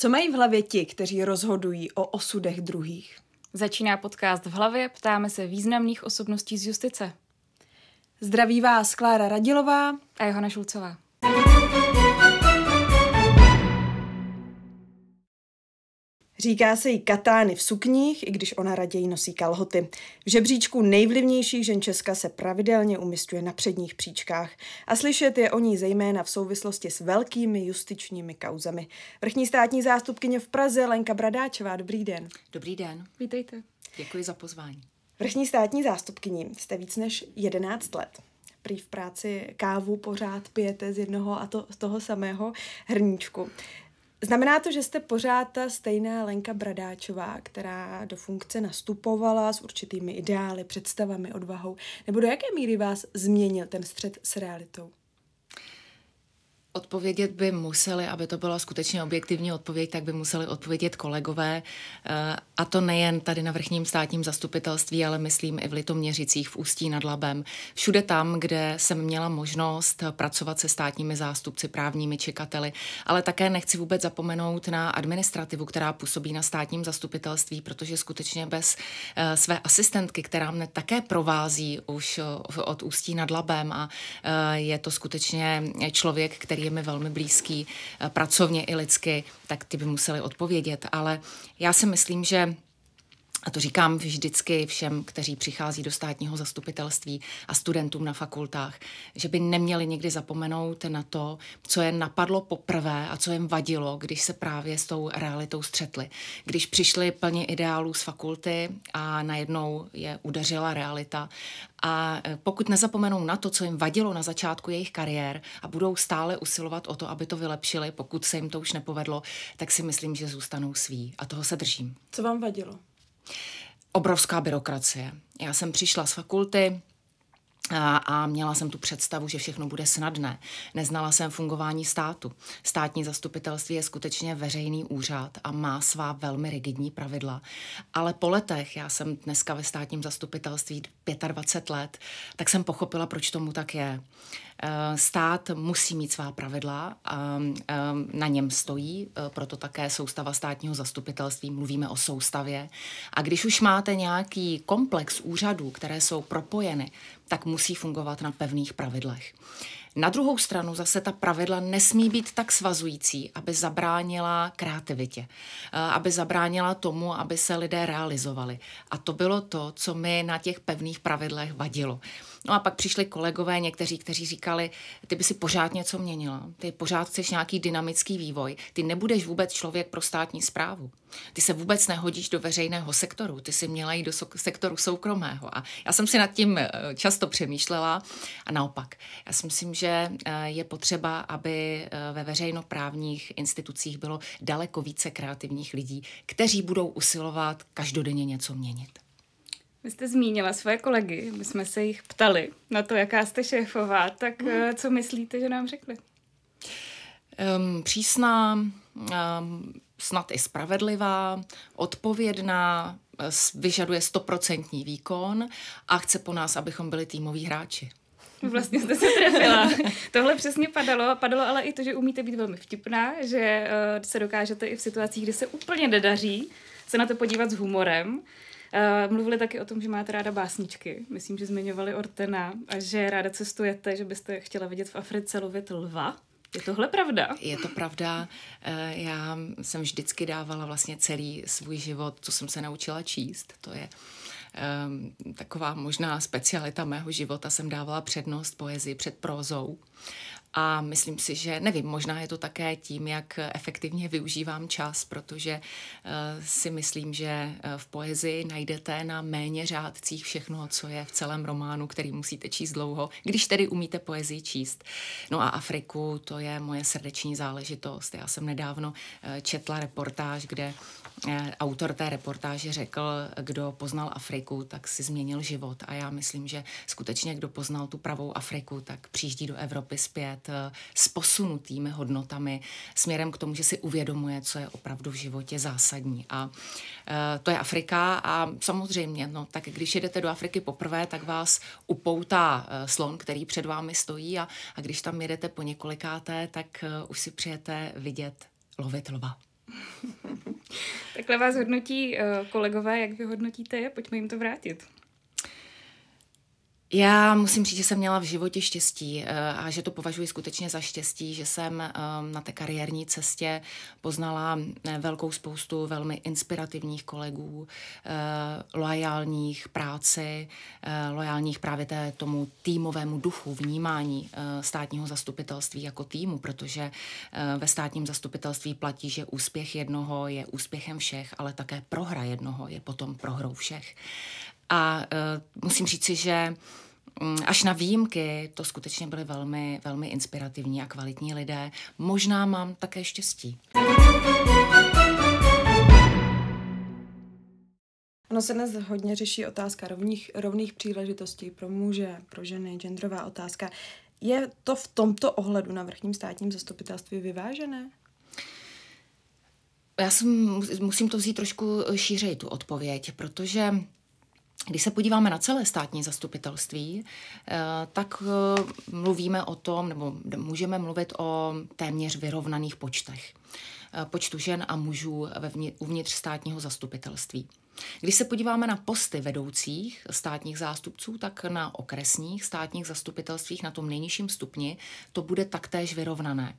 Co mají v hlavě ti, kteří rozhodují o osudech druhých? Začíná podcast v hlavě, ptáme se významných osobností z justice. Zdraví vás Klára Radilová a Johana Šulcová. thank Říká se jí Katány v sukních, i když ona raději nosí kalhoty. V žebříčku nejvlivnějších žen Česka se pravidelně umistuje na předních příčkách a slyšet je o ní zejména v souvislosti s velkými justičními kauzami. Vrchní státní zástupkyně v Praze Lenka Bradáčová, dobrý den. Dobrý den. Vítejte. Děkuji za pozvání. Vrchní státní zástupkyní jste víc než 11 let prý v práci kávu pořád pijete z jednoho a to, z toho samého hrníčku. Znamená to, že jste pořád ta stejná Lenka Bradáčová, která do funkce nastupovala s určitými ideály, představami, odvahou, nebo do jaké míry vás změnil ten střed s realitou? Odpovědět by museli, aby to byla skutečně objektivní odpověď, tak by museli odpovědět kolegové, eh, a to nejen tady na vrchním státním zastupitelství, ale myslím i v Litoměřicích, v Ústí nad Labem. Všude tam, kde jsem měla možnost pracovat se státními zástupci, právními čekateli, ale také nechci vůbec zapomenout na administrativu, která působí na státním zastupitelství, protože skutečně bez eh, své asistentky, která mne také provází už eh, od Ústí nad Labem a je to skutečně člověk, který který je mi velmi blízký eh, pracovně i lidsky, tak ty by museli odpovědět. Ale já si myslím, že a to říkám vždycky všem, kteří přichází do státního zastupitelství a studentům na fakultách, že by neměli nikdy zapomenout na to, co je napadlo poprvé a co jim vadilo, když se právě s tou realitou střetli. Když přišli plně ideálů z fakulty a najednou je udeřila realita. A e, pokud nezapomenou na to, co jim vadilo na začátku jejich kariér a budou stále usilovat o to, aby to vylepšili, pokud se jim to už nepovedlo, tak si myslím, že zůstanou sví. A toho se držím. Co vám vadilo? obrovská byrokracie. Já jsem přišla z fakulty, a měla jsem tu představu, že všechno bude snadné. Neznala jsem fungování státu. Státní zastupitelství je skutečně veřejný úřad a má svá velmi rigidní pravidla. Ale po letech, já jsem dneska ve státním zastupitelství 25 let, tak jsem pochopila, proč tomu tak je. Eh, stát musí mít svá pravidla a ehm, ehm, na něm stojí, eh, proto také soustava státního zastupitelství, mluvíme o soustavě. A když už máte nějaký komplex úřadů, které jsou propojeny, tak musí fungovat na pevných pravidlech. Na druhou stranu zase ta pravidla nesmí být tak svazující, aby zabránila kreativitě, eh, aby zabránila tomu, aby se lidé realizovali. A to bylo to, co mi na těch pevných pravidlech vadilo. No a pak přišli kolegové někteří, kteří říkali, ty by si pořád něco měnila, ty pořád chceš nějaký dynamický vývoj, ty nebudeš vůbec člověk pro státní zprávu. Ty se vůbec nehodíš do veřejného sektoru, ty si měla jít do so- sektoru soukromého. A já jsem si nad tím eh, často přemýšlela a naopak. Já si myslím, že eh, je potřeba, aby eh, ve veřejnoprávních institucích bylo daleko více kreativních lidí, kteří budou usilovat každodenně něco měnit. Vy jste zmínila svoje kolegy, my jsme se jich ptali na to, jaká jste šéfová, tak hmm. Eh, co myslíte, že nám řekli? Um, přísná, um, snad i spravedlivá, odpovědná, eh, vyžaduje stoprocentní výkon a chce po nás, abychom byli týmoví hráči. Vlastně jste se trefila. Tohle přesně padalo. Padalo ale i to, že umíte být velmi vtipná, že eh, se dokážete i v situacích, kdy se úplně nedaří, se na to podívat s humorem. Eh, mluvili taky o tom, že máte ráda básničky. Myslím, že zmiňovali Ortena a že ráda cestujete, že byste chtěla vidět v Africe lovit lva. Je tohle pravda? Je to pravda. Eh, já jsem vždycky dávala vlastně celý svůj život, co jsem se naučila číst. To je ehm, taková možná specialita mého života. Jsem dávala přednost poezii před prozou. A myslím si, že nevím, možná je to také tím, jak efektivně využívám čas, protože uh, si myslím, že eh, v poezii najdete na méně řádcích všechno, co je v celém románu, který musíte číst dlouho, když tedy umíte poezii číst. No a Afriku, to je moje srdeční záležitost. Já jsem nedávno uh, četla reportáž, kde Eh, autor té reportáže řekl, kdo poznal Afriku, tak si změnil život a já myslím, že skutečně kdo poznal tu pravou Afriku, tak přijíždí do Evropy zpět eh, s posunutými hodnotami směrem k tomu, že si uvědomuje, co je opravdu v životě zásadní. A eh, to je Afrika a samozřejmě, no, tak když jedete do Afriky poprvé, tak vás upoutá slon, který před vámi stojí a, a když tam jedete po několikáté, tak už si přijete vidět lovit lva. Takhle vás hodnotí eh, kolegové, jak vy hodnotíte je? Pojďme jim to vrátit. Já musím říct, že jsem měla v životě štěstí eh, a že to považuji skutečně za štěstí, že jsem eh, na té kariérní cestě poznala eh, velkou spoustu velmi inspirativních kolegů, loajálních práci, loajálních právě té tomu týmovému duchu vnímání státního zastupitelství jako týmu, protože ve státním zastupitelství platí, že úspěch jednoho je úspěchem všech, ale také prohra jednoho je potom prohrou všech. A eh, musím říci, že mm, Až na výjimky to skutečně byly velmi, velmi inspirativní a kvalitní lidé. Možná mám také štěstí. Ono se dnes hodně řeší otázka rovných, rovných příležitostí pro muže, pro ženy, genderová otázka. Je to v tomto ohledu na vrchním státním zastupitelství vyvážené? Já jsem, musím to vzít trošku šířej, tu odpověď, protože když se podíváme na celé státní zastupitelství, eh, tak eh, mluvíme o tom, nebo můžeme mluvit o téměř vyrovnaných počtech. Eh, počtu žen a mužů uvnitř státního zastupitelství. Když se podíváme na posty vedoucích státních zástupců, tak na okresních státních zastupitelstvích na tom nejnižším stupni to bude taktéž vyrovnané.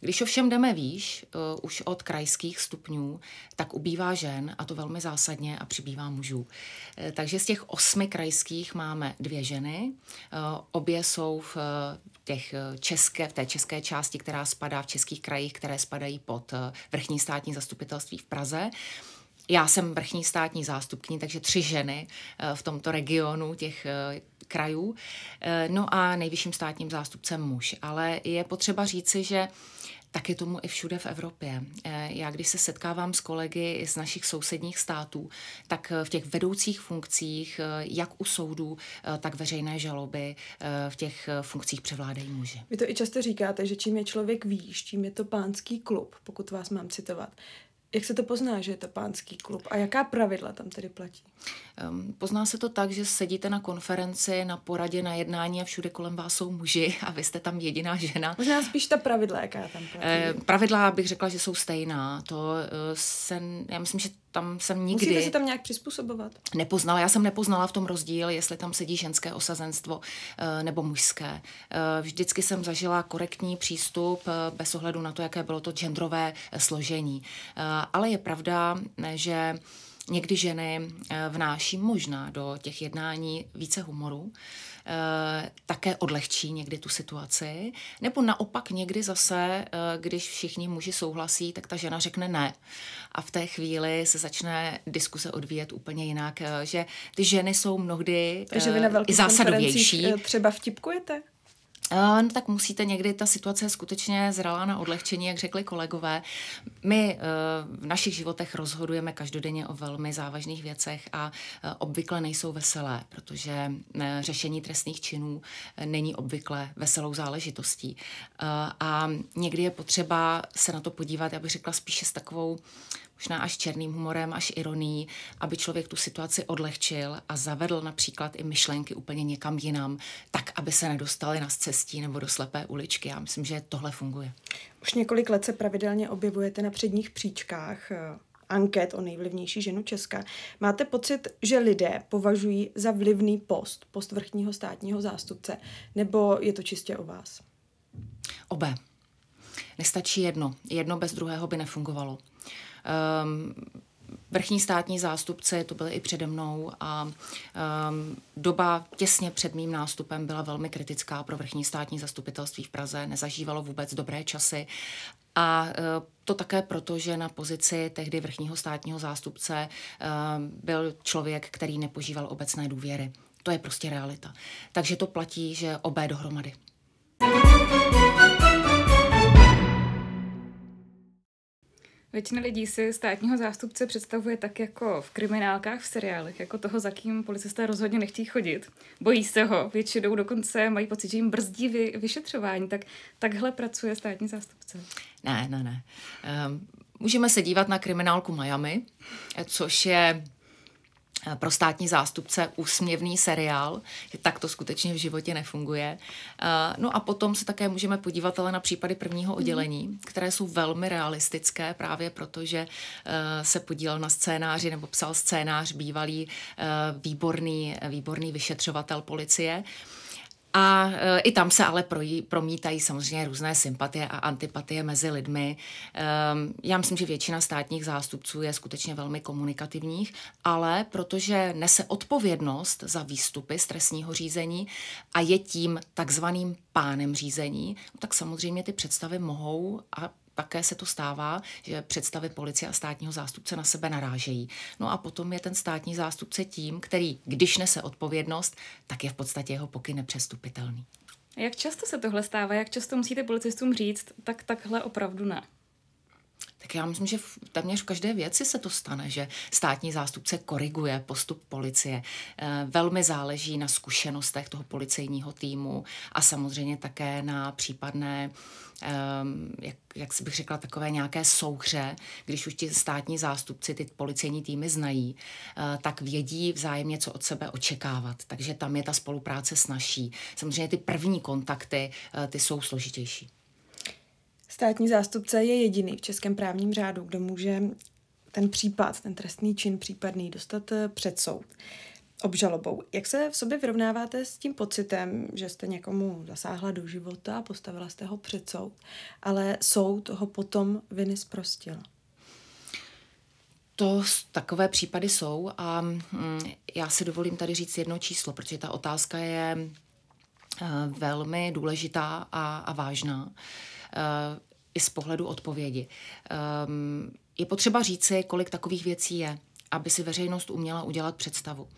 Když ovšem jdeme výš, uh, už od krajských stupňů, tak ubývá žen a to velmi zásadně a přibývá mužů. E, takže z těch osmi krajských máme dvě ženy. E, obě jsou v těch české, v té české části, která spadá v českých krajích, které spadají pod vrchní státní zastupitelství v Praze. Já jsem vrchní státní zástupkyní, takže tři ženy eh, v tomto regionu těch eh, krajů. Eh, no a nejvyšším státním zástupcem muž. Ale je potřeba říci, že tak je tomu i všude v Evropě. Já když se setkávám s kolegy z našich sousedních států, tak v těch vedoucích funkcích, jak u soudů, tak veřejné žaloby, v těch funkcích převládají muži. Vy to i často říkáte, že čím je člověk výš, čím je to pánský klub, pokud vás mám citovat, jak se to pozná, že je to pánský klub a jaká pravidla tam tedy platí? Um, pozná se to tak, že sedíte na konferenci, na poradě, na jednání a všude kolem vás jsou muži a vy jste tam jediná žena. Možná spíš ta pravidla, jaká tam platí. Eh, pravidla bych řekla, že jsou stejná. To uh, se, já myslím, že tam jsem nikdy... Musíte se tam nějak přizpůsobovat? Nepoznala, já jsem nepoznala v tom rozdíl, jestli tam sedí ženské osazenstvo eh, nebo mužské. Eh, vždycky jsem zažila korektní přístup eh, bez ohledu na to, jaké bylo to genderové složení. Ale je pravda, že někdy ženy vnáší možná do těch jednání více humoru, Eh, také odlehčí někdy tu situaci, nebo naopak někdy zase, eh, když všichni muži souhlasí, tak ta žena řekne ne. A v té chvíli se začne diskuse odvíjet úplně jinak, eh, že ty ženy jsou mnohdy Takže vy na i zásadovější. Třeba vtipkujete? Eh, no, tak musíte někdy, ta situace je skutečně zralá na odlehčení, jak řekli kolegové. My eh, v našich životech rozhodujeme každodenně o velmi závažných věcech a eh, obvykle nejsou veselé, protože řešení trestných činů není obvykle veselou záležitostí. A někdy je potřeba se na to podívat, já bych řekla spíše s takovou možná až černým humorem, až ironií, aby člověk tu situaci odlehčil a zavedl například i myšlenky úplně někam jinam, tak, aby se nedostali na cestí nebo do slepé uličky. Já myslím, že tohle funguje. Už několik let se pravidelně objevujete na předních příčkách eh, anket o nejvlivnější ženu Česka. Máte pocit, že lidé považují za vlivný post, post vrchního státního zástupce, nebo je to čistě o vás? Obe. Nestačí jedno. Jedno bez druhého by nefungovalo. Um, vrchní státní zástupci, to byly i přede mnou a um, doba těsně před mým nástupem byla velmi kritická pro vrchní státní zastupitelství v Praze, nezažívalo vůbec dobré časy a uh, to také proto, že na pozici tehdy vrchního státního zástupce uh, byl člověk, který nepožíval obecné důvěry. To je prostě realita. Takže to platí, že obé dohromady. Thank you. Většina lidí si státního zástupce představuje tak jako v kriminálkách, v seriálech, jako toho, za kým policisté rozhodně nechtí chodit. Bojí se ho, většinou dokonce mají pocit, že jim brzdí vy, vyšetřování. Tak takhle pracuje státní zástupce. Ne, ne, ne. Um, můžeme se dívat na kriminálku Miami, což je pro státní zástupce úsměvný seriál, že tak to skutečně v životě nefunguje. Eh, no a potom se také můžeme podívat ale na případy prvního mhm. oddělení, které jsou velmi realistické právě proto, že eh, se podílel na scénáři nebo psal scénář bývalý eh, výborný, výborný vyšetřovatel policie. A e, i tam se ale projí, promítají samozřejmě různé sympatie a antipatie mezi lidmi. E, já myslím, že většina státních zástupců je skutečně velmi komunikativních, ale protože nese odpovědnost za výstupy z trestního řízení a je tím takzvaným pánem řízení, tak samozřejmě ty představy mohou a také se to stává, že představy policie a státního zástupce na sebe narážejí. No a potom je ten státní zástupce tím, který, když nese odpovědnost, tak je v podstatě jeho pokyn nepřestupitelný. Jak často se tohle stává? Jak často musíte policistům říct, tak takhle opravdu ne? Tak já myslím, že téměř v každé věci se to stane, že státní zástupce koriguje postup policie. Eh, velmi záleží na zkušenostech toho policejního týmu a samozřejmě také na případné, ehm, jak, jak si bych řekla, takové nějaké souhře, když už ti státní zástupci ty policejní týmy znají, eh, tak vědí vzájemně, co od sebe očekávat. Takže tam je ta spolupráce snažší. Samozřejmě ty první kontakty, eh, ty jsou složitější. Státní zástupce je jediný v českém právním řádu, kdo může ten případ, ten trestný čin případný dostat eh, před soud obžalobou. Jak se v sobě vyrovnáváte s tím pocitem, že jste někomu zasáhla do života, postavila jste ho před soud, ale soud ho potom viny zprostil? To takové případy jsou a mm, já si dovolím tady říct jedno číslo, protože ta otázka je eh, velmi důležitá a, a vážná. Uh, Eh, i z pohledu odpovědi. Ehm, je potřeba říci, kolik takových věcí je, aby si veřejnost uměla udělat představu.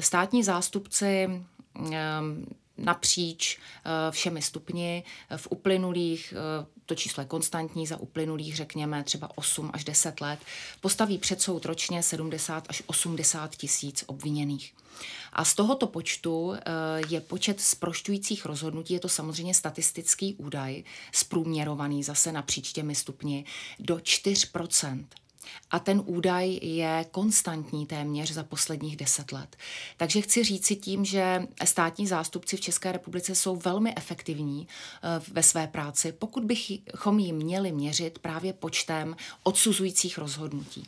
Státní zástupci ehm, napříč eh, všemi stupni. Eh, v uplynulých, eh, to číslo je konstantní, za uplynulých řekněme třeba 8 až 10 let, postaví před soud ročně 70 až 80 tisíc obviněných. A z tohoto počtu je počet sprošťujících rozhodnutí, je to samozřejmě statistický údaj, zprůměrovaný zase napříč těmi stupni, do 4 a ten údaj je konstantní téměř za posledních deset let. Takže chci říci tím, že státní zástupci v České republice jsou velmi efektivní eh, ve své práci, pokud bychom ji měli měřit právě počtem odsuzujících rozhodnutí.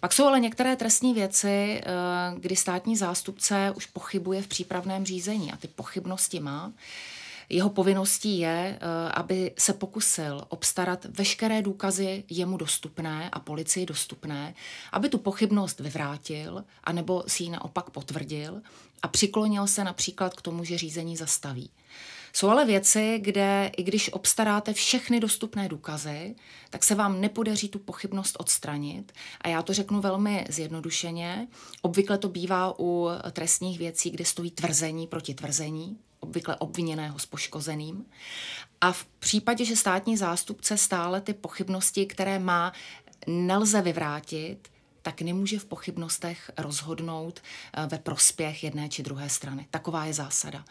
Pak jsou ale některé trestní věci, eh, kdy státní zástupce už pochybuje v přípravném řízení a ty pochybnosti má. Jeho povinností je, eh, aby se pokusil obstarat veškeré důkazy jemu dostupné a policii dostupné, aby tu pochybnost vyvrátil, anebo si ji naopak potvrdil a přiklonil se například k tomu, že řízení zastaví. Jsou ale věci, kde i když obstaráte všechny dostupné důkazy, tak se vám nepodaří tu pochybnost odstranit. A já to řeknu velmi zjednodušeně. Obvykle to bývá u trestních věcí, kde stojí tvrzení proti tvrzení obvykle obviněného s poškozeným. A v případě, že státní zástupce stále ty pochybnosti, které má, nelze vyvrátit, tak nemůže v pochybnostech rozhodnout eh, ve prospěch jedné či druhé strany. Taková je zásada.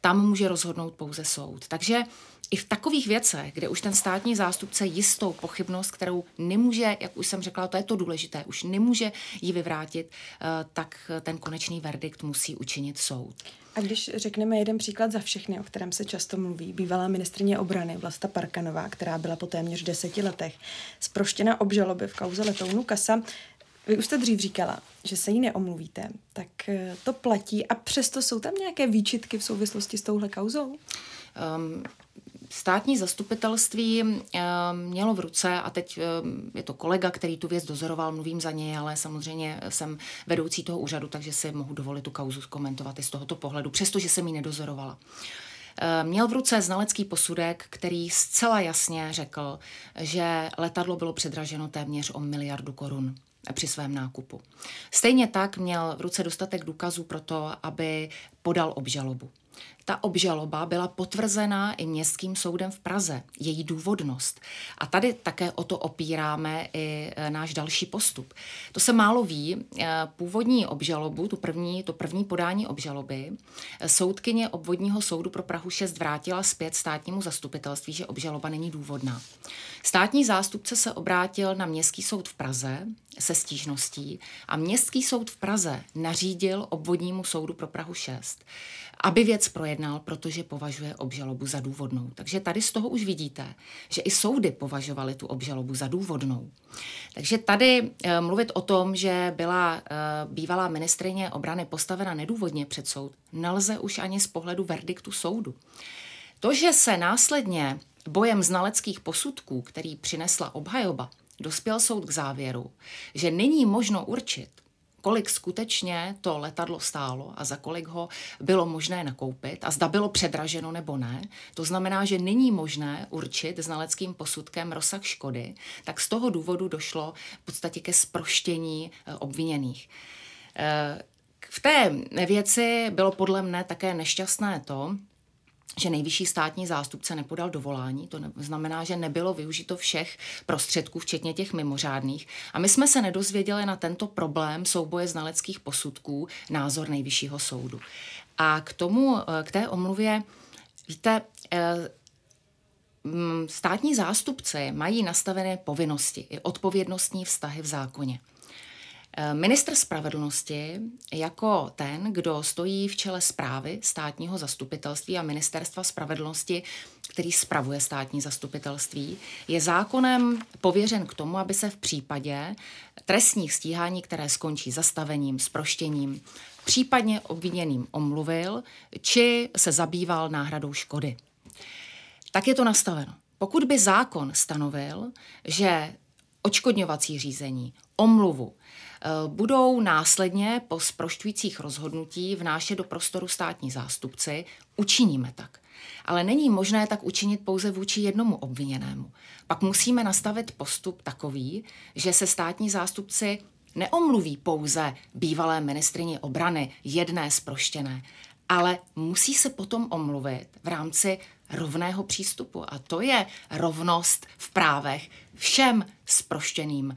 Tam může rozhodnout pouze soud. Takže i v takových věcech, kde už ten státní zástupce jistou pochybnost, kterou nemůže, jak už jsem řekla, to je to důležité, už nemůže ji vyvrátit, eh, tak eh, ten konečný verdikt musí učinit soud. A když řekneme jeden příklad za všechny, o kterém se často mluví, bývalá ministrině obrany Vlasta Parkanová, která byla po téměř deseti letech zproštěna obžaloby v kauze letounu Kasa, vy už jste dřív říkala, že se jí neomluvíte, tak eh, to platí a přesto jsou tam nějaké výčitky v souvislosti s touhle kauzou? Um, státní zastupitelství eh, mělo v ruce, a teď eh, je to kolega, který tu věc dozoroval, mluvím za něj, ale samozřejmě jsem vedoucí toho úřadu, takže si mohu dovolit tu kauzu komentovat i z tohoto pohledu, přestože jsem ji nedozorovala eh, měl v ruce znalecký posudek, který zcela jasně řekl, že letadlo bylo předraženo téměř o miliardu korun při svém nákupu. Stejně tak měl v ruce dostatek důkazů pro to, aby podal obžalobu. Ta obžaloba byla potvrzená i Městským soudem v Praze, její důvodnost. A tady také o to opíráme i e, náš další postup. To se málo ví. E, původní obžalobu, tu první, to první podání obžaloby, e, soudkyně obvodního soudu pro Prahu 6 vrátila zpět státnímu zastupitelství, že obžaloba není důvodná. Státní zástupce se obrátil na Městský soud v Praze se stížností a Městský soud v Praze nařídil obvodnímu soudu pro Prahu 6, aby věc pro neprojednal, protože považuje obžalobu za důvodnou. Takže tady z toho už vidíte, že i soudy považovaly tu obžalobu za důvodnou. Takže tady e, mluvit o tom, že byla e, bývalá ministrině obrany postavena nedůvodně před soud, nelze už ani z pohledu verdiktu soudu. To, že se následně bojem znaleckých posudků, který přinesla obhajoba, dospěl soud k závěru, že není možno určit, kolik skutečně to letadlo stálo a za kolik ho bylo možné nakoupit a zda bylo předraženo nebo ne. To znamená, že není možné určit znaleckým posudkem rozsah škody, tak z toho důvodu došlo v podstatě ke sproštění eh, obviněných. Eh, v té věci bylo podle mne také nešťastné to, že nejvyšší státní zástupce nepodal dovolání, to znamená, že nebylo využito všech prostředků, včetně těch mimořádných. A my jsme se nedozvěděli na tento problém souboje znaleckých posudků názor nejvyššího soudu. A k tomu, eh, k té omluvě, víte, eh, státní zástupce mají nastavené povinnosti i odpovědnostní vztahy v zákoně. Eh, ministr spravedlnosti jako ten, kdo stojí v čele zprávy státního zastupitelství a ministerstva spravedlnosti, který spravuje státní zastupitelství, je zákonem pověřen k tomu, aby se v případě trestních stíhání, které skončí zastavením, sproštěním, případně obviněným omluvil či se zabýval náhradou škody. Tak je to nastaveno. Pokud by zákon stanovil, že očkodňovací řízení, omluvu, Eh, budou následně po sprošťujících rozhodnutí vnášet do prostoru státní zástupci. Učiníme tak. Ale není možné tak učinit pouze vůči jednomu obviněnému. Pak musíme nastavit postup takový, že se státní zástupci neomluví pouze bývalé ministrině obrany jedné sproštěné, ale musí se potom omluvit v rámci rovného přístupu. A to je rovnost v právech všem sproštěným uh,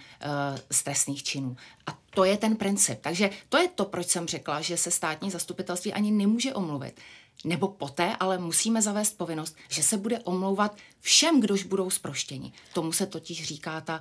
eh, stresných činů. A to je ten princip. Takže to je to, proč jsem řekla, že se státní zastupitelství ani nemůže omluvit. Nebo poté, ale musíme zavést povinnost, že se bude omlouvat všem, kdož budou sproštěni. Tomu se totiž říká ta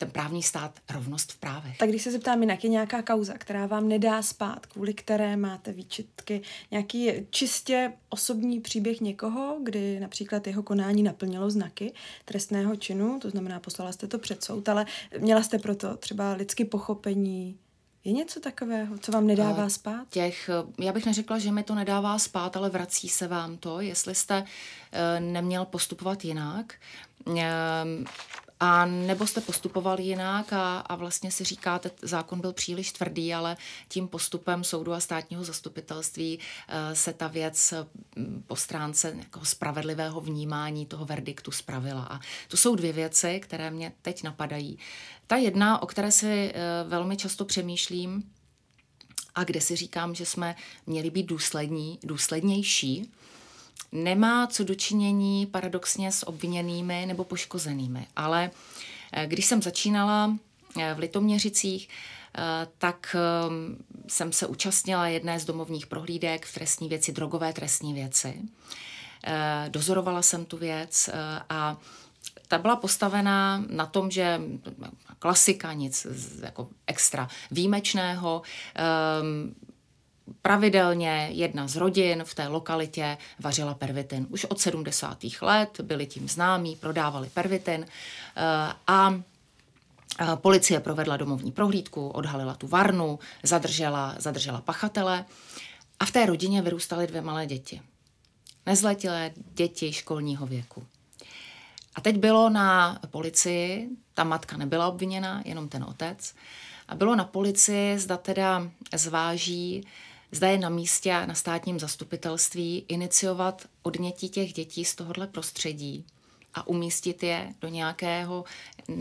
ten právní stát, rovnost v právech. Tak když se zeptám jinak, je nějaká kauza, která vám nedá spát, kvůli které máte výčitky, nějaký čistě osobní příběh někoho, kdy například jeho konání naplnilo znaky trestného činu, to znamená poslala jste to před soud, ale měla jste proto třeba lidsky pochopení, je něco takového, co vám nedává eh, spát? Těch, eh, já bych neřekla, že mi to nedává spát, ale vrací se vám to, jestli jste eh, neměl postupovat jinak. Ehm, a nebo jste postupoval jinak a, a vlastně si říkáte, zákon byl příliš tvrdý, ale tím postupem soudu a státního zastupitelství eh, se ta věc eh, po stránce nějakého spravedlivého vnímání toho verdiktu spravila. A to jsou dvě věci, které mě teď napadají. Ta jedna, o které si eh, velmi často přemýšlím, a kde si říkám, že jsme měli být důslední, důslednější nemá co dočinění paradoxně s obviněnými nebo poškozenými. Ale eh, když jsem začínala eh, v Litoměřicích, eh, tak ehm, jsem se účastnila jedné z domovních prohlídek v trestní věci, drogové trestní věci. Dozorovala jsem tu věc a ta byla postavená na tom, že klasika, nic jako extra výjimečného, ehm, pravidelně jedna z rodin v té lokalitě vařila pervitin. Už od 70. let byli tím známí, prodávali pervitin eh, a eh, policie provedla domovní prohlídku, odhalila tu varnu, zadržela, zadržela pachatele a v té rodině vyrůstaly dvě malé děti. Nezletilé děti školního věku. A teď bylo na policii, ta matka nebyla obviněna, jenom ten otec, a bylo na policii, zda teda zváží, zda je na místě na státním zastupitelství iniciovat odnětí těch dětí z tohohle prostředí a umístit je do nějakého,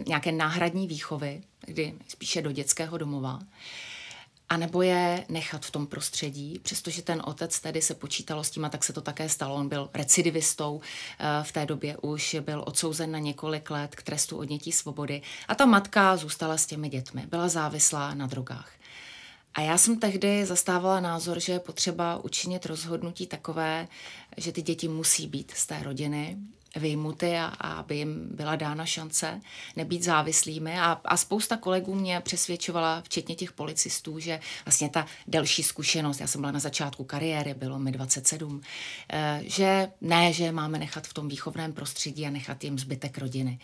nějaké náhradní výchovy, kdy spíše do dětského domova, a nebo je nechat v tom prostředí, přestože ten otec tedy se počítalo s tím a tak se to také stalo. On byl recidivistou, eh, v té době už byl odsouzen na několik let k trestu odnětí svobody a ta matka zůstala s těmi dětmi, byla závislá na drogách. A já jsem tehdy zastávala názor, že je potřeba učinit rozhodnutí takové, že ty děti musí být z té rodiny vyjmuty a, a aby jim byla dána šance nebýt závislými. A, a spousta kolegů mě přesvědčovala, včetně těch policistů, že vlastně ta delší zkušenost, já jsem byla na začátku kariéry, bylo mi 27, eh, že ne, že máme nechat v tom výchovném prostředí a nechat jim zbytek rodiny.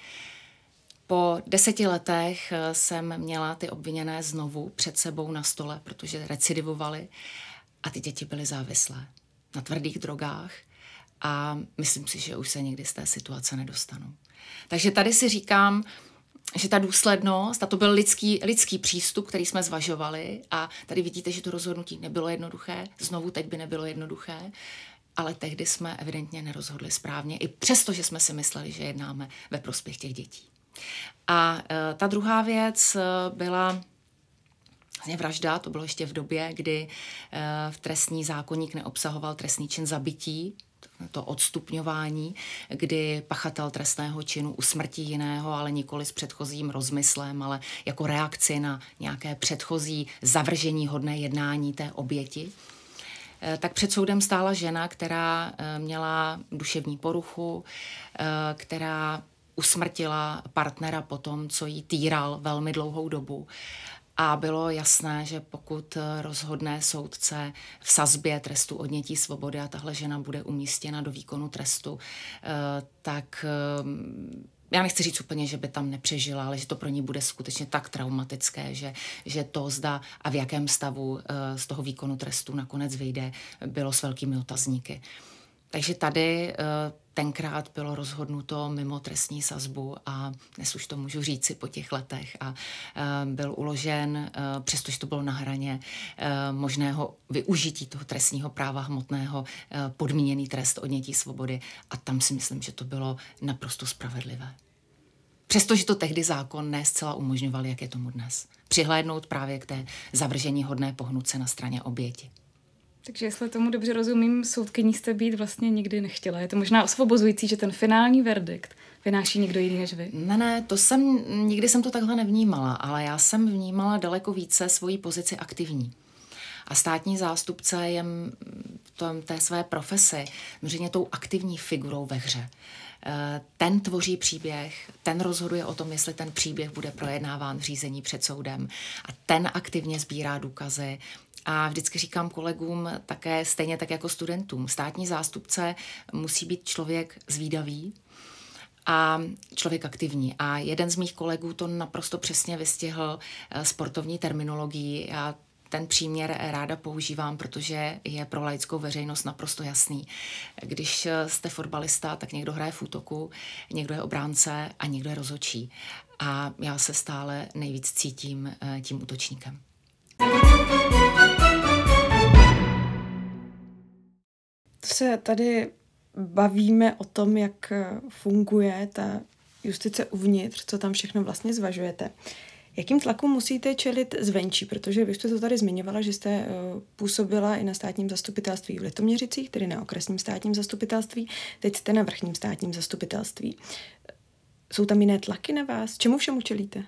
Po deseti letech eh, jsem měla ty obviněné znovu před sebou na stole, protože recidivovali a ty děti byly závislé na tvrdých drogách a myslím si, že už se nikdy z té situace nedostanu. Takže tady si říkám, že ta důslednost, a to byl lidský, lidský přístup, který jsme zvažovali a tady vidíte, že to rozhodnutí nebylo jednoduché, znovu teď by nebylo jednoduché, ale tehdy jsme evidentně nerozhodli správně, i přesto, že jsme si mysleli, že jednáme ve prospěch těch dětí. A e, ta druhá věc e, byla vlastně vražda, to bylo ještě v době, kdy e, v trestní zákonník neobsahoval trestný čin zabití, to odstupňování, kdy pachatel trestného činu usmrtí jiného, ale nikoli s předchozím rozmyslem, ale jako reakci na nějaké předchozí zavržení hodné jednání té oběti. Tak před soudem stála žena, která měla duševní poruchu, která usmrtila partnera po tom, co jí týral velmi dlouhou dobu. A bylo jasné, že pokud rozhodne soudce v sazbě trestu odnětí svobody a tahle žena bude umístěna do výkonu trestu, eh, tak eh, já nechci říct úplně, že by tam nepřežila, ale že to pro ní bude skutečně tak traumatické, že, že to zda a v jakém stavu eh, z toho výkonu trestu nakonec vyjde, bylo s velkými otazníky. Takže tady eh, tenkrát bylo rozhodnuto mimo trestní sazbu a dnes už to můžu říci po těch letech a eh, byl uložen, eh, přestože to bylo na hraně možného využití toho trestního práva hmotného, podmíněný trest odnětí svobody a tam si myslím, že to bylo naprosto spravedlivé. Přestože to tehdy zákon ne zcela umožňoval, jak je tomu dnes. Přihlédnout právě k té zavržení hodné pohnuce na straně oběti. Takže jestli tomu dobře rozumím, soudkyní jste být vlastně nikdy nechtěla. Je to možná osvobozující, že ten finální verdikt vynáší někdo jiný než vy. Ne, ne, to jsem, nikdy jsem to takhle nevnímala, ale já jsem vnímala daleko více svoji pozici aktivní. A státní zástupce je v tom, té své profesi mřejmě tou aktivní figurou ve hře. E, ten tvoří příběh, ten rozhoduje o tom, jestli ten příběh bude projednáván v řízení před soudem a ten aktivně sbírá důkazy, a vždycky říkám kolegům také stejně tak jako studentům. Státní zástupce musí být člověk zvídavý, a člověk aktivní. A jeden z mých kolegů to naprosto přesně vystihl eh, sportovní terminologií. Já ten příměr ráda používám, protože je pro laickou veřejnost naprosto jasný. Když eh, jste fotbalista, tak někdo hraje v útoku, někdo je obránce a někdo je rozočí. A já se stále nejvíc cítím eh, tím útočníkem. thank you se tady bavíme o tom, jak funguje ta justice uvnitř, co tam všechno vlastně zvažujete. Jakým tlakům musíte čelit zvenčí? Protože vy jste to tady zmiňovala, že jste eh, působila i na státním zastupitelství v Litoměřicích, tedy na okresním státním zastupitelství, teď jste na vrchním státním zastupitelství. Jsou tam jiné tlaky na vás? Čemu všemu čelíte?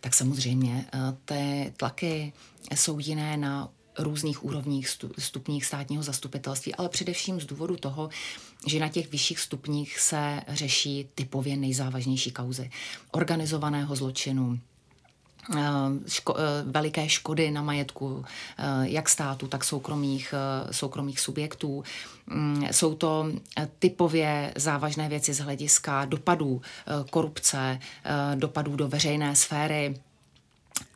Tak samozřejmě, eh, ty tlaky jsou jiné na různých úrovních stupních státního zastupitelství, ale především z důvodu toho, že na těch vyšších stupních se řeší typově nejzávažnější kauzy organizovaného zločinu, eh, ško- eh, veliké škody na majetku eh, jak státu, tak soukromých, soukromých subjektů. Mm, jsou to typově závažné věci z hlediska dopadů korupce, dopadů do veřejné sféry,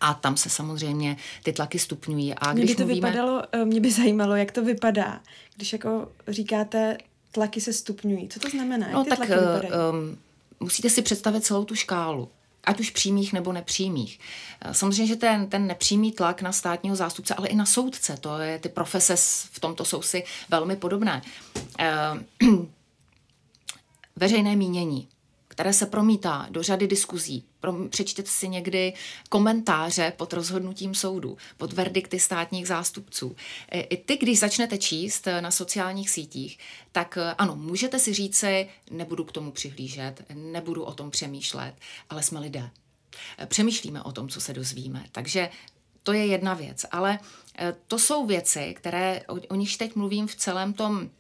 a tam se samozřejmě ty tlaky stupňují. A když mě by to mluvíme... vypadalo, eh, mě by zajímalo, jak to vypadá, když jako říkáte, tlaky se stupňují. Co to znamená? Jak no, ty tak, tlaky um, musíte si představit celou tu škálu ať už přímých nebo nepřímých. Samozřejmě, že ten, ten nepřímý tlak na státního zástupce, ale i na soudce, to je, ty profese v tomto jsou si velmi podobné. Ehm, veřejné mínění které se promítá do řady diskuzí. Přečtěte si někdy komentáře pod rozhodnutím soudu, pod verdikty státních zástupců. E, I ty, když začnete číst e, na sociálních sítích, tak e, ano, můžete si říct, si, nebudu k tomu přihlížet, nebudu o tom přemýšlet, ale jsme lidé. Přemýšlíme o tom, co se dozvíme. Takže to je jedna věc, ale to jsou věci, které o, o nich teď mluvím v celém tom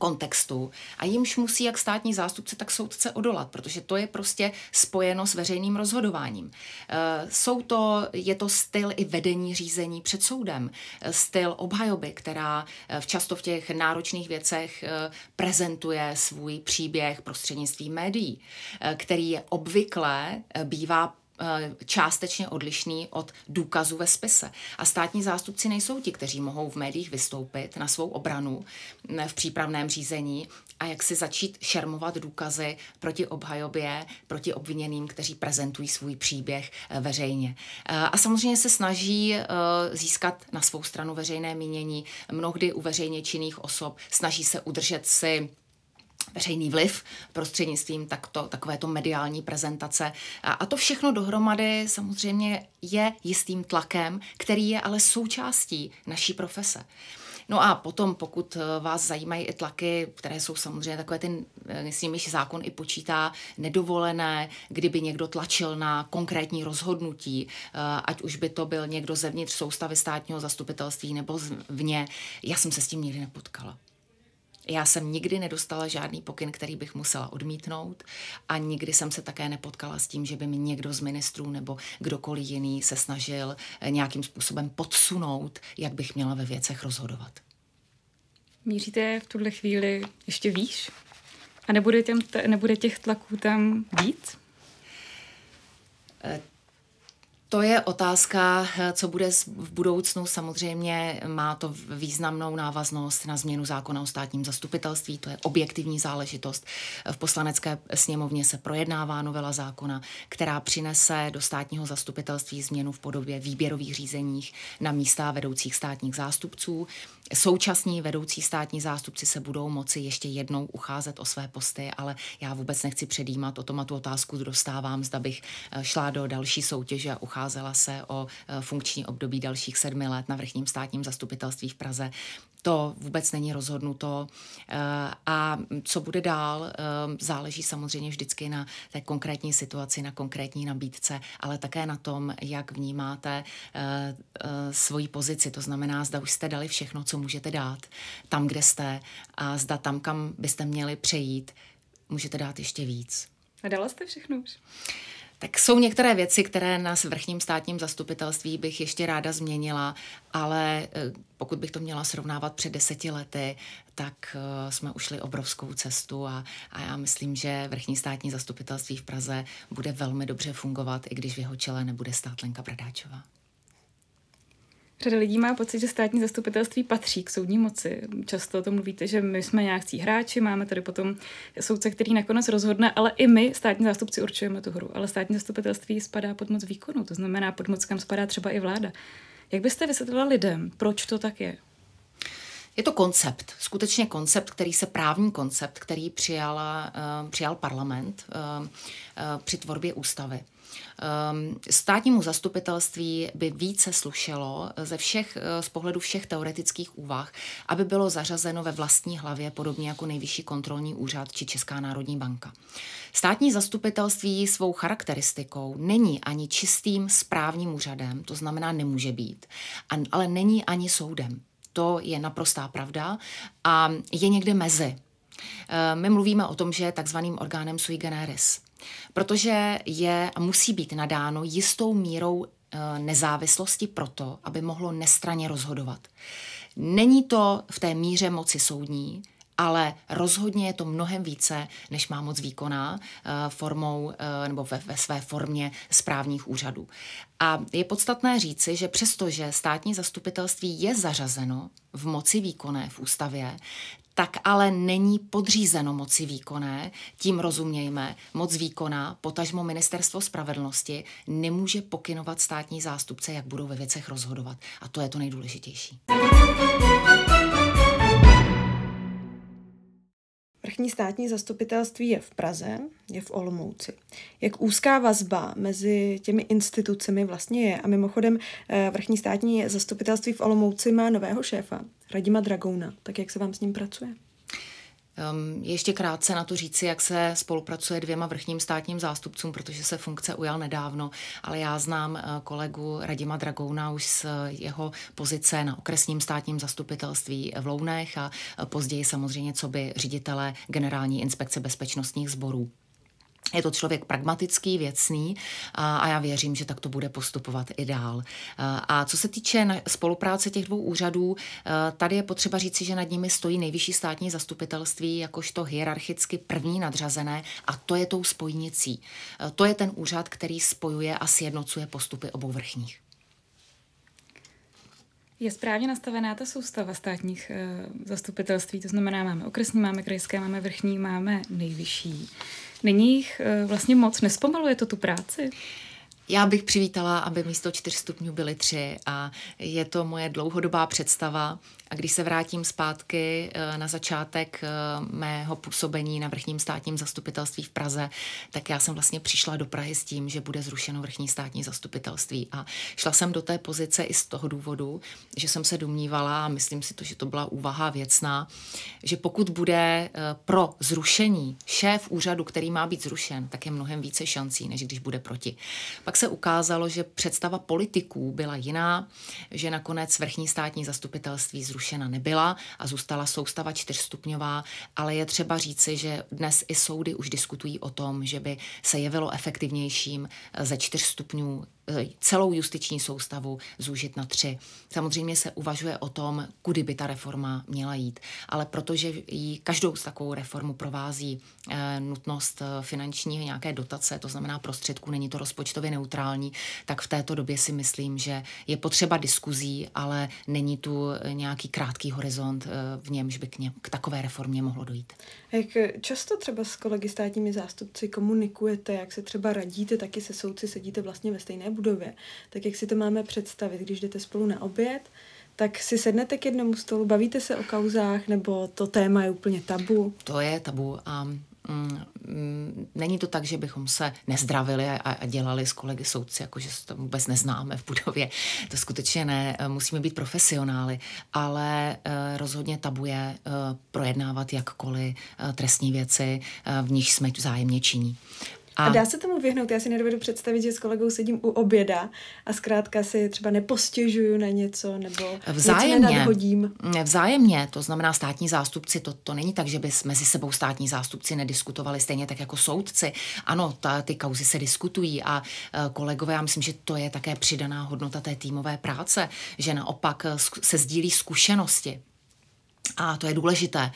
kontextu a jimž musí jak státní zástupce, tak soudce odolat, protože to je prostě spojeno s veřejným rozhodováním. Eh, jsou to, je to styl i vedení řízení před soudem, eh, styl obhajoby, která eh, v často v těch náročných věcech prezentuje svůj příběh prostřednictvím médií, který je obvykle bývá Eh, částečně odlišný od důkazu ve spise. A státní zástupci nejsou ti, kteří mohou v médiích vystoupit na svou obranu eh, v přípravném řízení a jak si začít šermovat důkazy proti obhajobě, proti obviněným, kteří prezentují svůj příběh eh, veřejně. A samozřejmě se snaží získat na svou stranu veřejné mínění mnohdy u veřejně činných osob, snaží se udržet si veřejný vliv prostřednictvím takto, takovéto mediální prezentace. A, a to všechno dohromady samozřejmě je jistým tlakem, který je ale součástí naší profese. No a potom, pokud eh, vás zajímají i tlaky, které jsou samozřejmě takové ty, s eh, nimiž zákon i počítá, nedovolené, kdyby někdo tlačil na konkrétní rozhodnutí, eh, ať už by to byl někdo zevnitř soustavy státního zastupitelství nebo zvně, já jsem se s tím nikdy nepotkala. Já jsem nikdy nedostala žádný pokyn, který bych musela odmítnout a nikdy jsem se také nepotkala s tím, že by mi někdo z ministrů nebo kdokoliv jiný se snažil eh, nějakým způsobem podsunout, jak bych měla ve věcech rozhodovat. Míříte v tuhle chvíli ještě výš? A nebude, těm, nebude těch tlaků tam víc? Eh, to je otázka, eh, co bude v budoucnu. Samozřejmě má to významnou návaznost na změnu zákona o státním zastupitelství, to je objektivní záležitost. V poslanecké sněmovně se projednává novela zákona, která přinese do státního zastupitelství změnu v podobě výběrových řízeních na místa vedoucích státních zástupců. Současní vedoucí státní zástupci se budou moci ještě jednou ucházet o své posty, ale já vůbec nechci předjímat, o tom a tu otázku dostávám, zda bych eh, šla do další soutěže a ucházela se o e, funkční období dalších sedmi let na vrchním státním zastupitelství v Praze. To vůbec není rozhodnuto. E, a co bude dál, e, záleží samozřejmě vždycky na té konkrétní situaci, na konkrétní nabídce, ale také na tom, jak vnímáte svoji pozici. To znamená, zda už jste dali všechno, co můžete dát tam, kde jste, a zda tam, kam byste měli přejít, můžete dát ještě víc. A dala jste všechno už? Tak jsou některé věci, které na vrchním státním zastupitelství bych ještě ráda změnila, ale eh, pokud bych to měla srovnávat před deseti lety, tak eh, jsme ušli obrovskou cestu a, a já myslím, že vrchní státní zastupitelství v Praze bude velmi dobře fungovat, i když v jeho čele nebude Lenka Bradáčová. Řada lidí má pocit, že státní zastupitelství patří k soudní moci. Často o tom mluvíte, že my jsme nějakcí hráči, máme tady potom soudce, který nakonec rozhodne, ale i my, státní zástupci, určujeme tu hru. Ale státní zastupitelství spadá pod moc výkonu, to znamená pod moc, kam spadá třeba i vláda. Jak byste vysvětlila lidem, proč to tak je? Je to koncept, skutečně koncept, který se právní koncept, který přijal, uh, eh, přijal parlament uh, uh, při tvorbě ústavy. Ehm, státnímu zastupitelství by více slušelo eh, ze všech, eh, z pohledu všech teoretických úvah, aby bylo zařazeno ve vlastní hlavě, podobně jako nejvyšší kontrolní úřad či Česká národní banka. Státní zastupitelství svou charakteristikou není ani čistým správním úřadem, to znamená nemůže být, ale není ani soudem. To je naprostá pravda a je někde mezi. Ehm, my mluvíme o tom, že je takzvaným orgánem sui generis protože je a musí být nadáno jistou mírou eh, nezávislosti proto, aby mohlo nestraně rozhodovat. Není to v té míře moci soudní, ale rozhodně je to mnohem více, než má moc výkonná eh, formou eh, nebo ve, ve své formě správních úřadů. A je podstatné říci, že přestože státní zastupitelství je zařazeno v moci výkonné v ústavě, tak ale není podřízeno moci výkonné, tím rozumějme, moc výkonná, potažmo ministerstvo spravedlnosti, nemůže pokynovat státní zástupce, jak budou ve věcech rozhodovat. A to je to nejdůležitější. vrchní státní zastupitelství je v Praze, je v Olomouci. Jak úzká vazba mezi těmi institucemi vlastně je. A mimochodem eh, vrchní státní zastupitelství v Olomouci má nového šéfa, Radima Dragouna. Tak jak se vám s ním pracuje? Ehm, ještě krátce na to říci, jak se spolupracuje dvěma vrchním státním zástupcům, protože se funkce ujal nedávno, ale já znám eh, kolegu Radima Dragouna už z jeho pozice na okresním státním zastupitelství v Lounech a eh, později samozřejmě co by ředitele Generální inspekce bezpečnostních sborů. Je to člověk pragmatický, věcný a, a já věřím, že tak to bude postupovat i dál. A co se týče spolupráce těch dvou úřadů, tady je potřeba říci, že nad nimi stojí nejvyšší státní zastupitelství jakožto hierarchicky první nadřazené a to je tou spojnicí. To je ten úřad, který spojuje a sjednocuje postupy obou vrchních. Je správně nastavená ta soustava státních e, zastupitelství, to znamená, máme okresní, máme krajské, máme vrchní, máme nejvyšší. Není jich e, vlastně moc, nespomaluje to tu práci? Já bych přivítala, aby místo čtyř stupňů byly tři a je to moje dlouhodobá představa. A když se vrátím zpátky eh, na začátek eh, mého působení na vrchním státním zastupitelství v Praze, tak já jsem vlastně přišla do Prahy s tím, že bude zrušeno vrchní státní zastupitelství. A šla jsem do té pozice i z toho důvodu, že jsem se domnívala, a myslím si to, že to byla úvaha věcná, že pokud bude eh, pro zrušení šéf úřadu, který má být zrušen, tak je mnohem více šancí, než když bude proti. Pak se ukázalo, že představa politiků byla jiná, že nakonec vrchní státní zastupitelství zrušena nebyla a zůstala soustava čtyřstupňová, ale je třeba říci, že dnes i soudy už diskutují o tom, že by se jevilo efektivnějším ze čtyř stupňů Eh, celou justiční soustavu zúžit na tři. Samozřejmě se uvažuje o tom, kudy by ta reforma měla jít, ale protože ji každou z takovou reformu provází eh, nutnost eh, finanční nějaké dotace, to znamená prostředků, není to rozpočtově neutrální, tak v této době si myslím, že je potřeba diskuzí, ale není tu nějaký krátký horizont, v němž by k, ně, k takové reformě mohlo dojít. Jak často třeba s kolegy státními zástupci komunikujete, jak se třeba radíte, taky se soudci sedíte vlastně ve stejné budově, tak jak si to máme představit, když jdete spolu na oběd, tak si sednete k jednomu stolu, bavíte se o kauzách, nebo to téma je úplně tabu? To je tabu a mm, mm není to tak, že bychom se nezdravili a, a dělali s kolegy soudci, jako že se to vůbec neznáme v budově. To skutečně ne, e, musíme být profesionály, ale e, rozhodně tabuje e, projednávat jakkoliv e, trestní věci, v nich jsme vzájemně činí. A... a dá se tomu vyhnout? Já si nedovedu představit, že s kolegou sedím u oběda a zkrátka si třeba nepostěžuju na něco nebo vzájemně, něco nenadhodím. Vzájemně, to znamená státní zástupci, to, to není tak, že by mezi sebou státní zástupci nediskutovali stejně tak jako soudci. Ano, ta, ty kauzy se diskutují a eh, kolegové, já myslím, že to je také přidaná hodnota té týmové práce, že naopak eh, se sdílí zkušenosti. A to je důležité.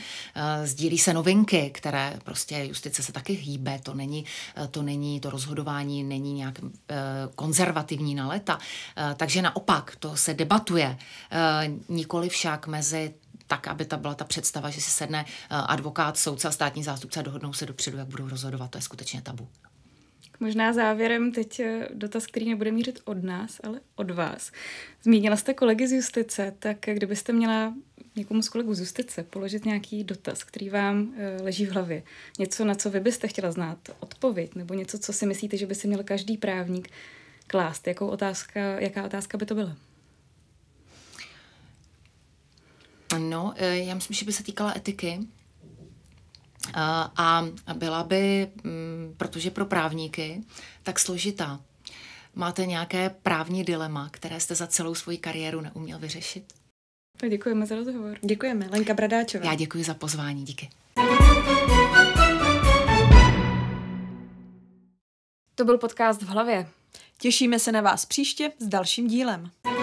Eh, sdílí se novinky, které prostě justice se taky hýbe. To není eh, to, není, to rozhodování není nějak eh, konzervativní na leta. Takže naopak, to se debatuje. Nikoli však mezi tak, aby ta byla ta představa, že si sedne advokát, soudce a státní zástupce a dohodnou se dopředu, jak budou rozhodovat. To je skutečně tabu. Možná závěrem teď eh, dotaz, který nebude mířit od nás, ale od vás. Zmínila jste kolegy z justice, tak kdybyste měla někomu z kolegů z justice položit nějaký dotaz, který vám eh, leží v hlavě, něco, na co vy byste chtěla znát odpověď, nebo něco, co si myslíte, že by si měl každý právník klást, jakou otázka, jaká otázka by to byla? No, eh, já myslím, že by se týkala etiky, Eh, a byla by, mm, protože pro právníky, tak složitá. Máte nějaké právní dilema, které jste za celou svoji kariéru neuměl vyřešit? Tak děkujeme za rozhovor. Děkujeme. Lenka Bradáčová. Já děkuji za pozvání. Díky. To byl podcast v hlavě. Těšíme se na vás příště s dalším dílem.